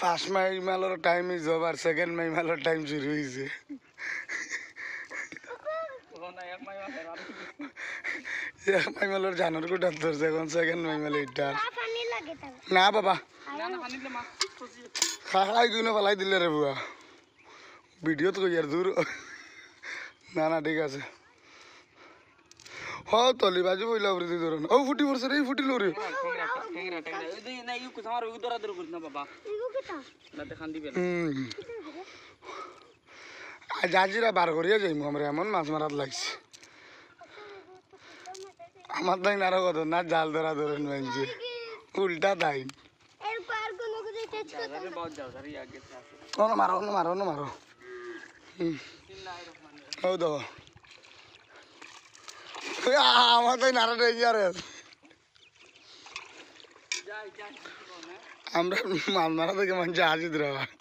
first my মেলোর time is over second my মেলোর time শুরু হয়েছে এক মাই মেলোর জানোর কোটার এখন সেকেন্ড মাই মেলো এটা না বাবা খাই কিনে পেলাই দিলে রে বুয়া ভিডিও তো ইয়ার দূর না না ঠিক আছে হ্যাঁ তলি বাজু বইলা উপরে দিয়ে ধরুন ও ফুটি পড়ছে এই ফুটি লোরে জাজিরা বার করিয়া যাইমু আমরা এমন মাছ মারাত লাগছে আমার দাইন আরো কত না জাল ধরা ধরে নিয়েছে উল্টা দাইন মারো মারো মারো ও দাও আমার তো নারা ডেঞ্জারে আমরা মাল থেকে মানুষ হাসি দিলাম